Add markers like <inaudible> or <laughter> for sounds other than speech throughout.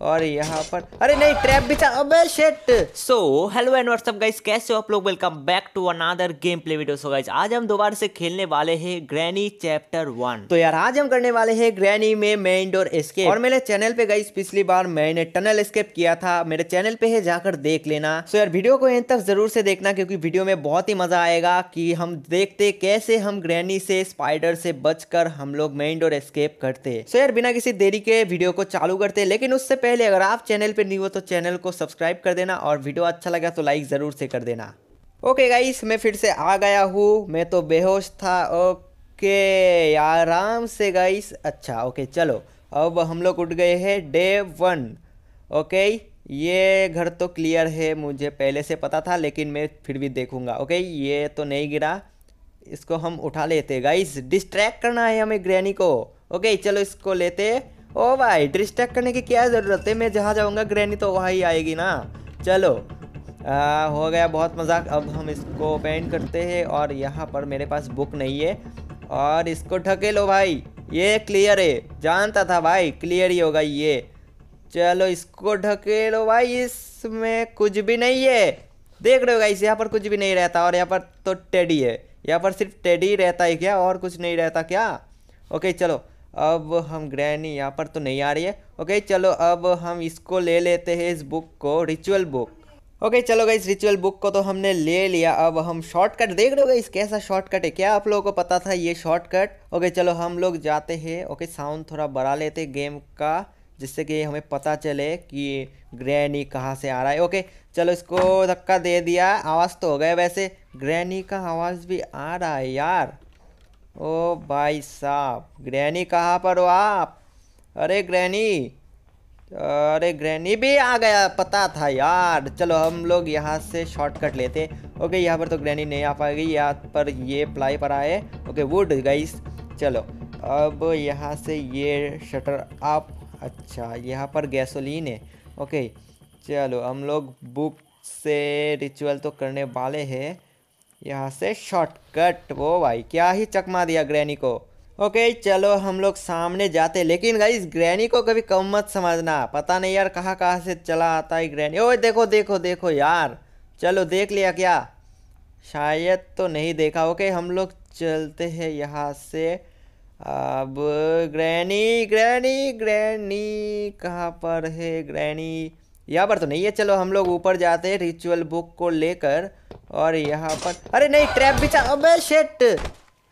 और यहाँ पर अरे नहीं ट्रैप भी था अबे shit so hello and what's up guys कैसे हो आप लोग welcome back to another game play video so guys आज हम दोबारा से खेलने वाले हैं ग्रैनी चैप्टर वन तो यार आज हम करने वाले हैं ग्रैनी में मेन डोर स्केप और मेरे चैनल पे गाइस पिछली बार मैंने टनल स्केप किया था मेरे चैनल पे है जाकर देख लेना सो यार वीडियो को एंड तक जरूर से देखना क्योंकि वीडियो में बहुत ही मजा आएगा कि हम देखते कैसे हम ग्रैनी से स्पाइडर से बचकर हम लोग मेन डोर स्केप करते सो यार बिना किसी देरी के वीडियो को चालू करते लेकिन उससे पहले अगर आप चैनल पर नहीं हो तो चैनल को सब्सक्राइब कर देना और वीडियो अच्छा लगा तो लाइक ज़रूर से कर देना ओके गाइस मैं फिर से आ गया हूँ मैं तो बेहोश था ओके आराम से गाइस अच्छा ओके चलो अब हम लोग उठ गए हैं डे वन ओके ये घर तो क्लियर है मुझे पहले से पता था लेकिन मैं फिर भी देखूंगा ओके ये तो नहीं गिरा इसको हम उठा लेते गाइस डिस्ट्रैक्ट करना है हमें ग्रैनी को ओके चलो इसको लेते ओ भाई डिस्ट्रैक्ट करने की क्या ज़रूरत है मैं जहाँ जाऊँगा ग्रैनी तो वहाँ ही आएगी ना चलो आ, हो गया बहुत मजाक अब हम इसको पेंट करते हैं और यहाँ पर मेरे पास बुक नहीं है और इसको ढके लो भाई ये क्लियर है जानता था भाई क्लियर ही होगा ये चलो इसको ढके लो भाई इसमें कुछ भी नहीं है देख रहे हो गाइस यहाँ पर कुछ भी नहीं रहता और यहाँ पर तो टेडी है यहाँ पर सिर्फ टेडी रहता है क्या और कुछ नहीं रहता क्या ओके चलो अब हम ग्रैनी यहाँ पर तो नहीं आ रही है ओके चलो अब हम इसको ले लेते हैं इस बुक को रिचुअल बुक ओके चलो गई इस रिचुअल बुक को तो हमने ले लिया अब हम शॉर्टकट देख रहे हो गई कैसा शॉर्टकट है क्या आप लोगों को पता था ये शॉर्टकट ओके चलो हम लोग जाते हैं ओके साउंड थोड़ा बढ़ा लेते गेम का जिससे कि हमें पता चले कि ग्रैनी कहाँ से आ रहा है ओके चलो इसको धक्का दे दिया आवाज़ तो हो गया वैसे ग्रैनी का आवाज़ भी आ रहा है यार ओ भाई साहब ग्रैनी कहाँ पर हो आप अरे ग्रैनी अरे ग्रैनी भी आ गया पता था यार चलो हम लोग यहाँ से शॉर्टकट लेते ओके यहाँ पर तो ग्रैनी नहीं आ पाएगी यहाँ पर ये प्लाई पर आए ओके वुड गाइस चलो अब यहाँ से ये शटर आप अच्छा यहाँ पर गैसोलीन है ओके चलो हम लोग बुक से रिचुअल तो करने वाले हैं यहाँ से शॉर्टकट वो भाई क्या ही चकमा दिया ग्रैनी को ओके चलो हम लोग सामने जाते लेकिन इस ग्रैनी को कभी कम मत समझना पता नहीं यार कहाँ कहाँ से चला आता है ग्रैनी ओए देखो देखो देखो यार चलो देख लिया क्या शायद तो नहीं देखा ओके हम लोग चलते हैं यहाँ से अब ग्रैनी ग्रैनी ग्रैनी कहाँ पर है ग्रैनी यहाँ पर तो नहीं है चलो हम लोग ऊपर जाते हैं रिचुअल बुक को लेकर और यहाँ पर अरे नहीं ट्रैप भी चा अबे शेट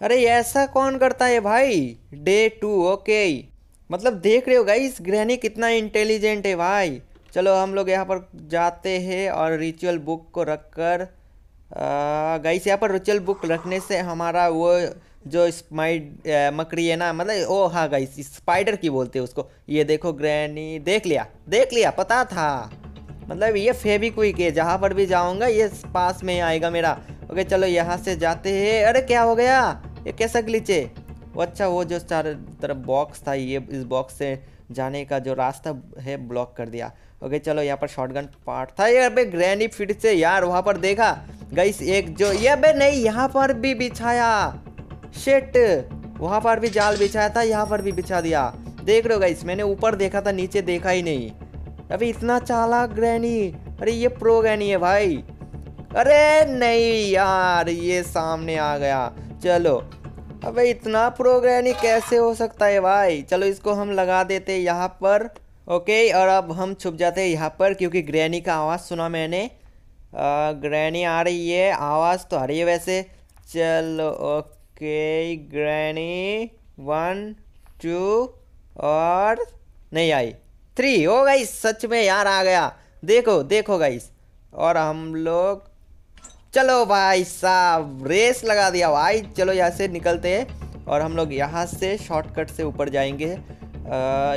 अरे ऐसा कौन करता है भाई डे टू ओके मतलब देख रहे हो गाइस ग्रहणी कितना इंटेलिजेंट है भाई चलो हम लोग यहाँ पर जाते हैं और रिचुअल बुक को रख कर गाइस यहाँ पर रिचुअल बुक रखने से हमारा वो जो स्पाइड मकड़ी है ना मतलब ओ हाँ गाइस स्पाइडर की बोलते हैं उसको ये देखो ग्रैनी देख लिया देख लिया पता था मतलब ये फेबी क्विक है जहाँ पर भी जाऊँगा ये पास में आएगा मेरा ओके चलो यहाँ से जाते हैं अरे क्या हो गया ये कैसा ग्लिच है वो अच्छा वो जो चार तरफ बॉक्स था ये इस बॉक्स से जाने का जो रास्ता है ब्लॉक कर दिया ओके चलो यहाँ पर शॉटगन पार्ट था यार भाई ग्रैनी फिट से यार वहाँ पर देखा गई एक जो ये भाई नहीं यहाँ पर भी बिछाया शेट वहाँ पर भी जाल बिछाया था यहाँ पर भी बिछा दिया देख रहे हो गाइस मैंने ऊपर देखा था नीचे देखा ही नहीं अभी इतना चालाक ग्रहणी अरे ये प्रो ग्रहणी है भाई अरे नहीं यार ये सामने आ गया चलो अबे इतना प्रोग्रामी कैसे हो सकता है भाई चलो इसको हम लगा देते यहाँ पर ओके और अब हम छुप जाते हैं यहाँ पर क्योंकि ग्रैनी का आवाज़ सुना मैंने ग्रैनी आ रही है आवाज़ तो आ रही है वैसे चलो ओके के ग्रैनी वन टू और नहीं आई थ्री हो गई सच में यार आ गया देखो देखो गाइस और हम लोग चलो भाई साहब रेस लगा दिया भाई चलो यहाँ से निकलते हैं और हम लोग यहाँ से शॉर्टकट से ऊपर जाएंगे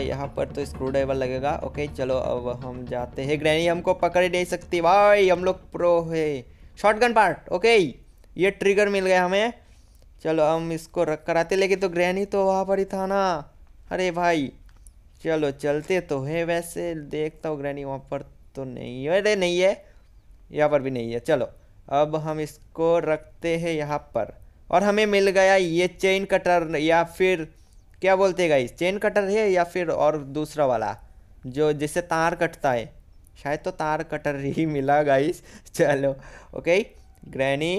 यहाँ पर तो स्क्रू ड्राइवर लगेगा ओके चलो अब हम जाते हैं ग्रैनी हमको पकड़ ही नहीं सकती भाई हम लोग प्रो है शॉटगन पार्ट ओके ये ट्रिगर मिल गया हमें चलो हम इसको रख कराते लेकिन तो ग्रहणी तो वहाँ पर ही था ना अरे भाई चलो चलते तो है वैसे देखता हूँ ग्रहणी वहाँ पर तो नहीं है अरे नहीं है यहाँ पर भी नहीं है चलो अब हम इसको रखते हैं यहाँ पर और हमें मिल गया ये चेन कटर या फिर क्या बोलते हैं गाइस चेन कटर है या फिर और दूसरा वाला जो जिससे तार कटता है शायद तो तार कटर ही मिला गाइस <laughs> चलो ओके ग्रैनी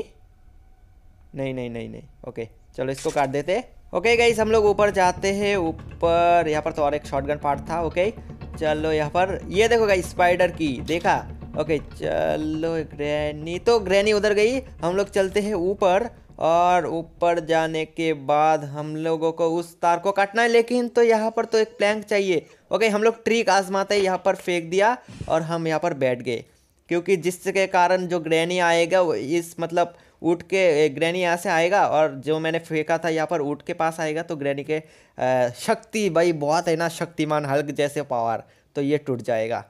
नहीं नहीं नहीं नहीं ओके चलो इसको काट देते ओके गाइस हम लोग ऊपर जाते हैं ऊपर यहाँ पर तो और एक शॉटगन पार्ट था ओके चलो यहाँ पर ये देखो गाइस स्पाइडर की देखा ओके चलो ग्रैनी तो ग्रैनी उधर गई हम लोग चलते हैं ऊपर और ऊपर जाने के बाद हम लोगों को उस तार को काटना है लेकिन तो यहाँ पर तो एक प्लैंक चाहिए ओके हम लोग ट्रिक आजमाते यहाँ पर फेंक दिया और हम यहाँ पर बैठ गए क्योंकि जिसके कारण जो ग्रैनी आएगा वो इस मतलब उठ के ग्रैनी यहाँ से आएगा और जो मैंने फेंका था यहाँ पर उठ के पास आएगा तो ग्रैनी के शक्ति भाई बहुत है ना शक्तिमान हल्क जैसे पावर तो ये टूट जाएगा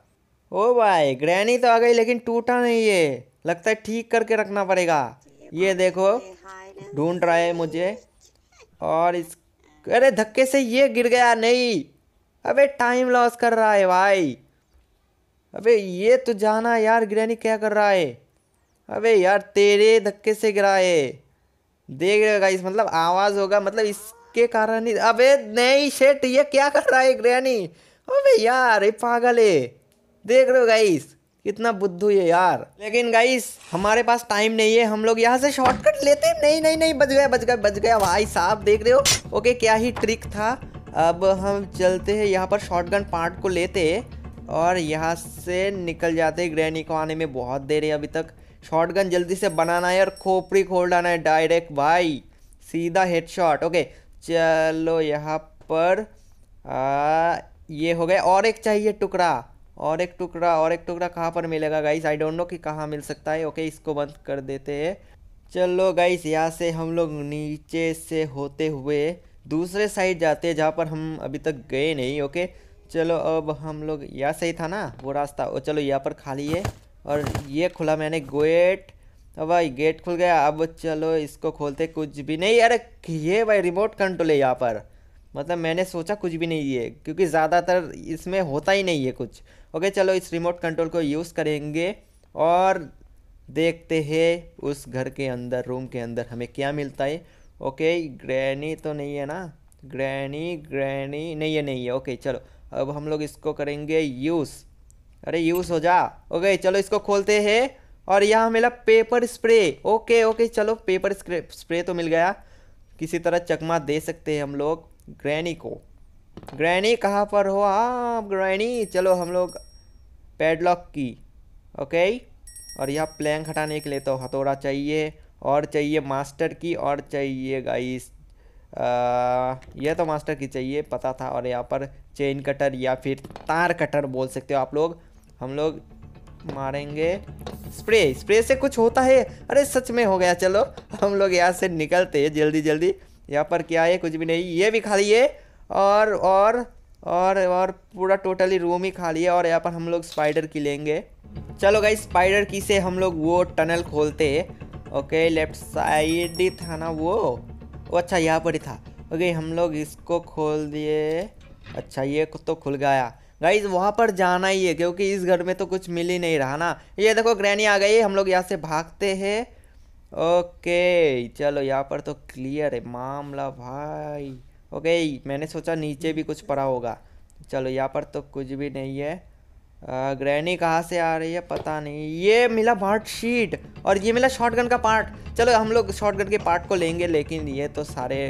ओ भाई ग्रैनी तो आ गई लेकिन टूटा नहीं ये लगता है ठीक करके रखना पड़ेगा ये देखो ढूंढ रहा है मुझे और इस अरे धक्के से ये गिर गया नहीं अबे टाइम लॉस कर रहा है भाई अबे ये तो जाना यार ग्रैनी क्या कर रहा है अबे यार तेरे धक्के से गिरा है देख रहे हो गाइस मतलब आवाज़ होगा मतलब इसके कारण ही अबे नहीं शेट ये क्या कर रहा है ग्रैनी अबे यार ये पागल है देख रहे हो गाइस कितना बुद्धू है यार लेकिन गाइस हमारे पास टाइम नहीं है हम लोग यहाँ से शॉर्टकट लेते हैं नहीं नहीं नहीं बच गया बच गया बच गया भाई साहब देख रहे हो ओके क्या ही ट्रिक था अब हम चलते हैं यहाँ पर शॉर्टगन पार्ट को लेते हैं और यहाँ से निकल जाते ग्रैनी को आने में बहुत देर है अभी तक शॉटगन जल्दी से बनाना है और खोपड़ी खोल डाना है डायरेक्ट भाई सीधा हेडशॉट ओके चलो यहाँ पर आ, ये हो गया और एक चाहिए टुकड़ा और एक टुकड़ा और एक टुकड़ा कहाँ पर मिलेगा गाइस आई डोंट नो कि कहाँ मिल सकता है ओके इसको बंद कर देते हैं चलो गाइस यहाँ से हम लोग नीचे से होते हुए दूसरे साइड जाते हैं जहाँ पर हम अभी तक गए नहीं ओके चलो अब हम लोग यह सही था ना वो रास्ता और चलो यहाँ पर खाली है और ये खुला मैंने गेट अब भाई गेट खुल गया अब चलो इसको खोलते कुछ भी नहीं अरे ये भाई रिमोट कंट्रोल है यहाँ पर मतलब मैंने सोचा कुछ भी नहीं है क्योंकि ज़्यादातर इसमें होता ही नहीं है कुछ ओके चलो इस रिमोट कंट्रोल को यूज़ करेंगे और देखते हैं उस घर के अंदर रूम के अंदर हमें क्या मिलता है ओके ग्रैनी तो नहीं है ना ग्रैनी ग्रैनी नहीं है नहीं है ओके चलो अब हम लोग इसको करेंगे यूज़ अरे यूज़ हो जा ओके चलो इसको खोलते हैं और यहाँ मिला पेपर स्प्रे ओके ओके चलो पेपर स्प्रे तो मिल गया किसी तरह चकमा दे सकते हैं हम लोग ग्रैनी को ग्रैनी कहाँ पर हो आप ग्रैनी चलो हम लोग पेडलॉक की ओके और यह प्लैंक हटाने के लिए तो हथौड़ा चाहिए और चाहिए मास्टर की और चाहिए गाइस यह तो मास्टर की चाहिए पता था और यहाँ पर चेन कटर या फिर तार कटर बोल सकते हो आप लोग हम लोग मारेंगे स्प्रे स्प्रे से कुछ होता है अरे सच में हो गया चलो हम लोग यहाँ से निकलते हैं जल्दी जल्दी यहाँ पर क्या है कुछ भी नहीं ये भी खाली है और और और और पूरा टोटली रूम ही खाली है और यहाँ पर हम लोग स्पाइडर की लेंगे चलो भाई स्पाइडर की से हम लोग वो टनल खोलते हैं ओके लेफ्ट साइड ही था ना वो वो अच्छा यहाँ पर ही था ओके हम लोग इसको खोल दिए अच्छा ये तो खुल गया गाइज वहाँ पर जाना ही है क्योंकि इस घर में तो कुछ मिल ही नहीं रहा ना ये देखो ग्रैनी आ गई हम लोग यहाँ से भागते हैं ओके चलो यहाँ पर तो क्लियर है मामला भाई ओके मैंने सोचा नीचे भी कुछ पड़ा होगा चलो यहाँ पर तो कुछ भी नहीं है ग्रैनी कहाँ से आ रही है पता नहीं ये मिला भाट शीट और ये मिला शॉटगन का पार्ट चलो हम लोग शॉटगन के पार्ट को लेंगे लेकिन ये तो सारे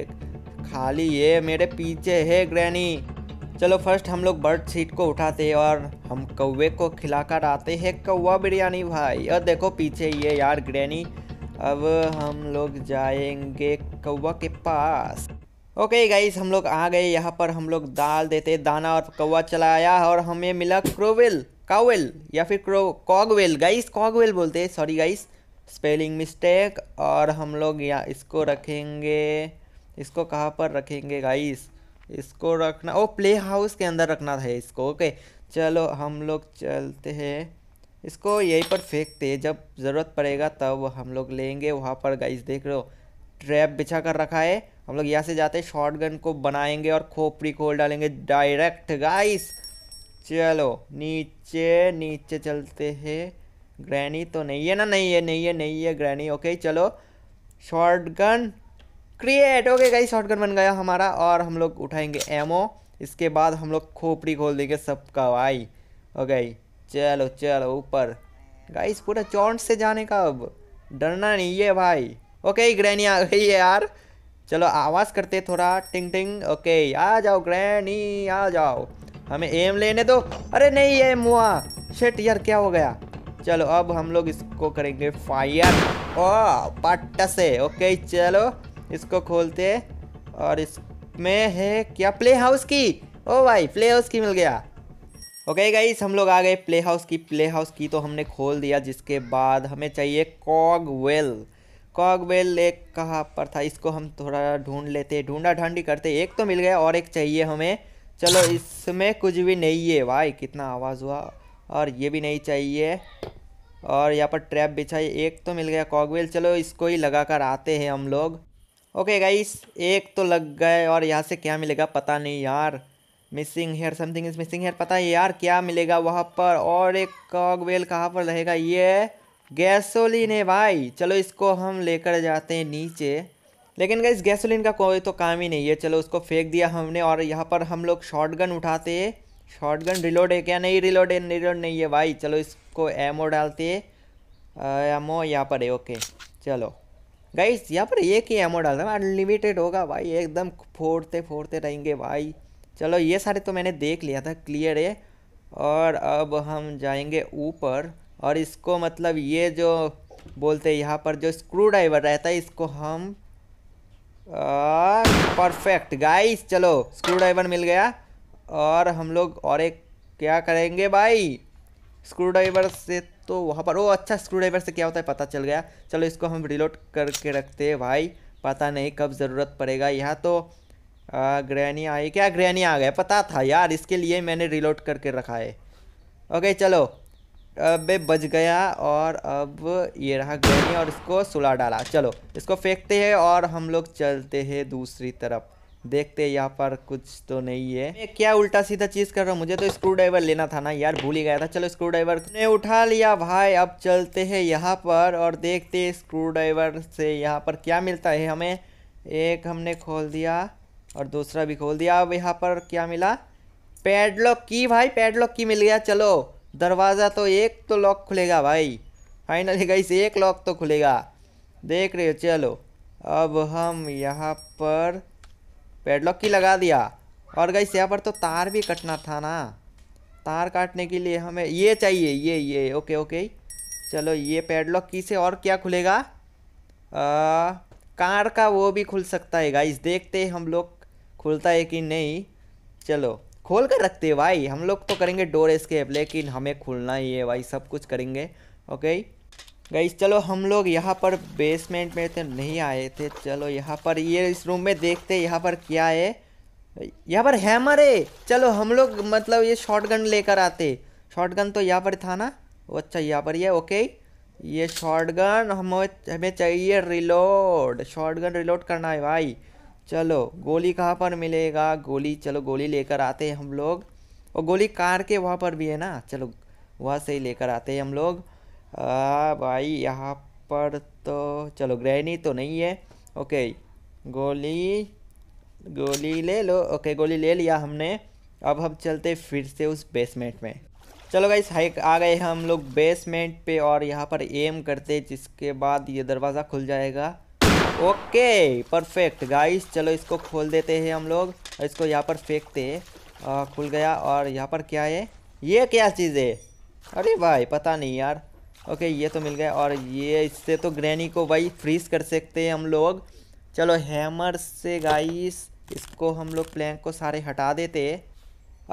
खाली ये मेरे पीछे है ग्रैनी चलो फर्स्ट हम लोग बर्ड सीट को उठाते हैं और हम कौवे को खिलाकर आते हैं कौवा बिरयानी भाई और देखो पीछे ये यार ग्रैनी अब हम लोग जाएंगे कौवा के पास ओके okay गाइस हम लोग आ गए यहाँ पर हम लोग दाल देते दाना और कौवा चलाया और हमें मिला क्रोवेल कावेल या फिर क्रो कॉगवेल गाइस कॉगवेल बोलते हैं सॉरी गाइस स्पेलिंग मिस्टेक और हम लोग यहाँ इसको रखेंगे इसको कहाँ पर रखेंगे गाइस इसको रखना ओ प्ले हाउस के अंदर रखना था इसको ओके okay, चलो हम लोग चलते हैं इसको यहीं पर फेंकते जब ज़रूरत पड़ेगा तब हम लोग लेंगे वहाँ पर गाइस देख रहे हो ट्रैप बिछा कर रखा है हम लोग यहाँ से जाते हैं शॉर्ट गन को बनाएंगे और खोपड़ी खोल डालेंगे डायरेक्ट गाइस चलो नीचे नीचे चलते हैं ग्रैनी तो नहीं है ना नहीं है नहीं है नहीं है ग्रैनी ओके चलो shotgun create okay guys shotgun बन गया हमारा और हम लोग उठाएंगे एमओ इसके बाद हम लोग खोपड़ी खोल देंगे सबका भाई ओके चलो चलो ऊपर गाइस पूरा चौंट से जाने का अब डरना नहीं है भाई ओके ग्रैनी आ गई है यार चलो आवाज़ करते थोड़ा टिंग टिंग ओके आ जाओ ग्रैनी आ जाओ हमें एम लेने दो अरे नहीं एम हुआ शेट यार क्या हो गया चलो अब हम लोग इसको करेंगे फायर ओ पट्ट से ओके चलो इसको खोलते और इसमें है क्या प्ले हाउस की ओ oh, भाई प्ले हाउस की मिल गया ओके गाइस हम लोग आ गए प्ले हाउस की प्ले हाउस की तो हमने खोल दिया जिसके बाद हमें चाहिए कॉग वेल कॉकबेल लेक कहाँ पर था इसको हम थोड़ा ढूंढ लेते ढूंढा ढांडी करते एक तो मिल गया और एक चाहिए हमें चलो इसमें कुछ भी नहीं है भाई कितना आवाज़ हुआ और ये भी नहीं चाहिए और यहाँ पर ट्रैप बिछाई एक तो मिल गया कॉकवेल चलो इसको ही लगा कर आते हैं हम लोग ओके गाइस एक तो लग गए और यहाँ से क्या मिलेगा पता नहीं यार missing here something is missing here पता है यार क्या मिलेगा वहाँ पर और एक कॉकवेल कहाँ पर रहेगा ये गैसोलीन है भाई चलो इसको हम लेकर जाते हैं नीचे लेकिन इस गैसोलीन का कोई तो काम ही नहीं है चलो उसको फेंक दिया हमने और यहाँ पर हम लोग शॉर्ट उठाते हैं गन रिलोड है क्या नहीं रिलोड है रिलोड नहीं है भाई चलो इसको एमओ डालते एम एमओ यहाँ पर है ओके चलो गाइस यहाँ पर एक ही एमओ डालता है अनलिमिटेड होगा भाई एकदम फोड़ते फोड़ते रहेंगे भाई चलो ये सारे तो मैंने देख लिया था क्लियर है और अब हम जाएंगे ऊपर और इसको मतलब ये जो बोलते हैं यहाँ पर जो स्क्रू ड्राइवर रहता है इसको हम परफेक्ट गाइस चलो स्क्रू ड्राइवर मिल गया और हम लोग और एक क्या करेंगे भाई स्क्रू ड्राइवर से तो वहाँ पर ओ अच्छा स्क्रू ड्राइवर से क्या होता है पता चल गया चलो इसको हम रिलोड करके रखते हैं भाई पता नहीं कब ज़रूरत पड़ेगा यहाँ तो ग्रैनी आई क्या ग्रैनी आ गया पता था यार इसके लिए मैंने रिलोड करके रखा है ओके चलो बे बच गया और अब ये रहा गर्मी और इसको सुला डाला चलो इसको फेंकते हैं और हम लोग चलते हैं दूसरी तरफ देखते हैं यहाँ पर कुछ तो नहीं है मैं क्या उल्टा सीधा चीज़ कर रहा हूँ मुझे तो स्क्रू ड्राइवर लेना था ना यार भूल ही गया था चलो स्क्रू ड्राइवर ने उठा लिया भाई अब चलते हैं यहाँ पर और देखते हैं स्क्रू ड्राइवर से यहाँ पर क्या मिलता है हमें एक हमने खोल दिया और दूसरा भी खोल दिया अब यहाँ पर क्या मिला पैडलॉक की भाई पैडलॉक की मिल गया चलो दरवाज़ा तो एक तो लॉक खुलेगा भाई फाइनली गई से एक लॉक तो खुलेगा देख रहे हो चलो अब हम यहाँ पर पेडलॉक की लगा दिया और गई यहाँ पर तो तार भी कटना था ना तार काटने के लिए हमें ये चाहिए ये ये ओके ओके चलो ये पेडलॉक की से और क्या खुलेगा आ, कार का वो भी खुल सकता है गाइस देखते हम लोग खुलता है कि नहीं चलो खोल कर रखते हैं भाई हम लोग तो करेंगे डोर स्केप लेकिन हमें खुलना ही है भाई सब कुछ करेंगे ओके गई चलो हम लोग यहाँ पर बेसमेंट में तो नहीं आए थे चलो यहाँ पर ये इस रूम में देखते यहाँ पर क्या है यहाँ पर हैमर है चलो हम लोग मतलब ये शॉटगन लेकर आते शॉटगन तो यहाँ पर था ना अच्छा यहाँ पर ये ओके ये शॉटगन हमें हमें चाहिए रिलोड शॉटगन रिलोड करना है भाई चलो गोली कहाँ पर मिलेगा गोली चलो गोली लेकर आते हैं हम लोग और गोली कार के वहाँ पर भी है ना चलो वहाँ से ही लेकर आते हैं हम लोग आ, भाई यहाँ पर तो चलो ग्रहणी तो नहीं है ओके गोली गोली ले लो ओके गोली ले लिया हमने अब हम चलते फिर से उस बेसमेंट में चलो गाइस हाइक आ गए हम लोग बेसमेंट पे और यहाँ पर एम करते जिसके बाद ये दरवाज़ा खुल जाएगा ओके परफेक्ट गाइस चलो इसको खोल देते हैं हम लोग और इसको यहाँ पर फेंकते हैं खुल गया और यहाँ पर क्या है ये क्या चीज़ है अरे भाई पता नहीं यार ओके ये तो मिल गया और ये इससे तो ग्रैनी को भाई फ्रीज कर सकते हैं हम लोग चलो हैमर से गाइस इसको हम लोग प्लैंक को सारे हटा देते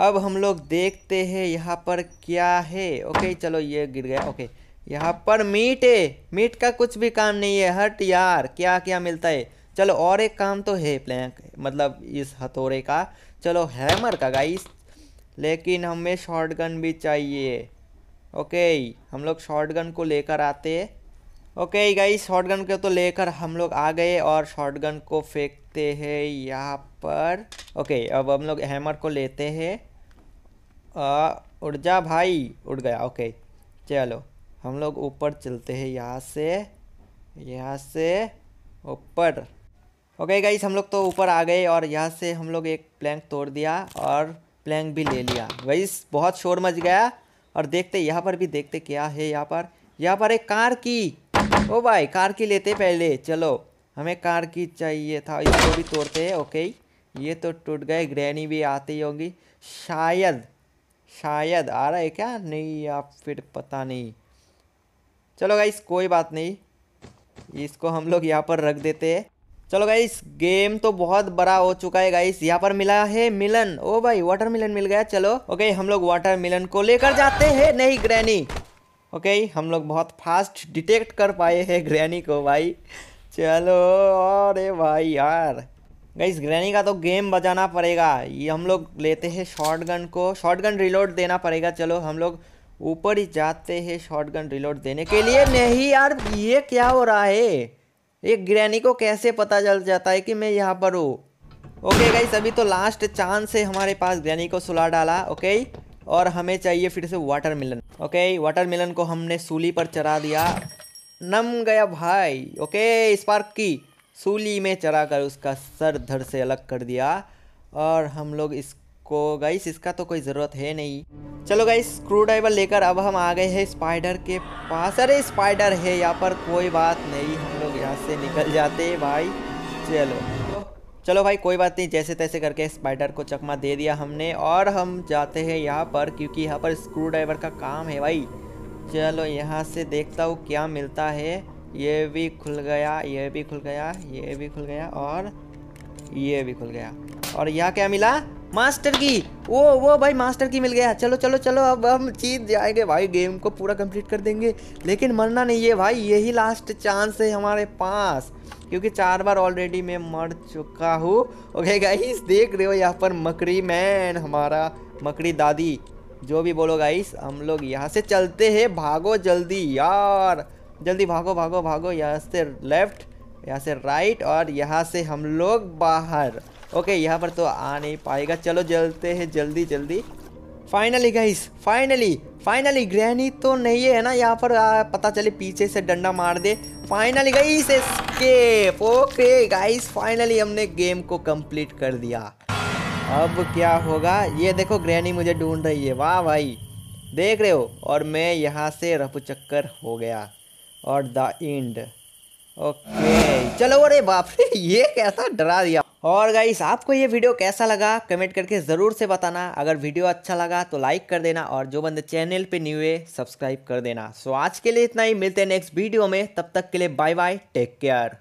अब हम लोग देखते हैं यहाँ पर क्या है ओके चलो ये गिर गया ओके यहाँ पर मीट है मीट का कुछ भी काम नहीं है हट यार क्या क्या मिलता है चलो और एक काम तो है प्लैंक मतलब इस हथौड़े का चलो हैमर का गाइस लेकिन हमें गन भी चाहिए ओके हम लोग गन को लेकर आते ओके गाइस गन को तो लेकर हम लोग आ गए और गन को फेंकते हैं यहाँ पर ओके अब हम लोग हैमर को लेते हैं उड़ जा भाई उड़ गया ओके चलो हम लोग ऊपर चलते हैं यहाँ से यहाँ से ऊपर ओके गाइस हम लोग तो ऊपर आ गए और यहाँ से हम लोग एक प्लैंक तोड़ दिया और प्लैंक भी ले लिया गाइस बहुत शोर मच गया और देखते यहाँ पर भी देखते क्या है यहाँ पर यहाँ पर एक कार की ओ भाई कार की लेते पहले चलो हमें कार की चाहिए था इसको भी तोड़ते हैं ओके ये तो टूट गए ग्रैनी भी आती होगी शायद शायद आ रहा है क्या नहीं या फिर पता नहीं चलो गाइस कोई बात नहीं इसको हम लोग यहाँ पर रख देते हैं चलो गाइस गेम तो बहुत बड़ा हो चुका है गाइस यहाँ पर मिला है मिलन ओ भाई वाटर मिलन मिल गया चलो ओके हम लोग वाटर मिलन को लेकर जाते हैं नहीं ग्रैनी ओके हम लोग बहुत फास्ट डिटेक्ट कर पाए हैं ग्रैनी को भाई चलो अरे भाई यार गाइस ग्रैनी का तो गेम बजाना पड़ेगा ये हम लोग लेते हैं गन को गन रिलोड देना पड़ेगा चलो हम लोग ऊपर ही जाते हैं शॉटगन रिलोड देने के लिए नहीं यार ये क्या हो रहा है ये ग्रैनी को कैसे पता चल जाता है कि मैं यहाँ पर हूँ ओके गाइस अभी तो लास्ट चांस है हमारे पास ग्रैनी को सुला डाला ओके और हमें चाहिए फिर से watermelon okay watermelon को हमने सूली पर चरा दिया नम गया भाई ओके स्पार्क की सूली में चरा कर उसका सर धड़ से अलग कर दिया और हम लोग इस को गाइस इसका तो कोई ज़रूरत है नहीं चलो गाइस स्क्रू ड्राइवर लेकर अब हम आ गए हैं स्पाइडर के पास अरे स्पाइडर है यहाँ पर कोई बात नहीं हम लोग यहाँ से निकल जाते भाई चलो चलो भाई कोई बात नहीं जैसे तैसे करके स्पाइडर को चकमा दे दिया हमने और हम जाते हैं यहाँ पर क्योंकि यहाँ पर स्क्रू ड्राइवर का काम है भाई चलो यहाँ से देखता हूँ क्या मिलता है ये भी खुल गया ये भी खुल गया ये भी खुल गया और ये भी खुल गया और यहाँ क्या मिला मास्टर की वो वो भाई मास्टर की मिल गया चलो चलो चलो अब हम जीत जाएंगे भाई गेम को पूरा कंप्लीट कर देंगे लेकिन मरना नहीं है भाई यही लास्ट चांस है हमारे पास क्योंकि चार बार ऑलरेडी मैं मर चुका हूँ ओके गाइस देख रहे हो यहाँ पर मकड़ी मैन हमारा मकड़ी दादी जो भी बोलो गाइस हम लोग यहाँ से चलते हैं भागो जल्दी यार जल्दी भागो भागो भागो यहाँ से लेफ्ट यहाँ से राइट और यहाँ से हम लोग बाहर ओके यहाँ पर तो आ नहीं पाएगा चलो जलते हैं जल्दी जल्दी finally guys finally finally granny तो नहीं है ना यहाँ पर आ, पता चले पीछे से डंडा मार दे finally guys escape okay guys finally हमने गेम को कंप्लीट कर दिया अब क्या होगा ये देखो ग्रहणी मुझे ढूंढ रही है वाह भाई देख रहे हो और मैं यहाँ से रफू चक्कर हो गया और द इंड ओके चलो अरे बाप रे ये कैसा डरा दिया और गाइस आपको ये वीडियो कैसा लगा कमेंट करके ज़रूर से बताना अगर वीडियो अच्छा लगा तो लाइक कर देना और जो बंदे चैनल पे न्यू है सब्सक्राइब कर देना सो आज के लिए इतना ही मिलते हैं नेक्स्ट वीडियो में तब तक के लिए बाय बाय टेक केयर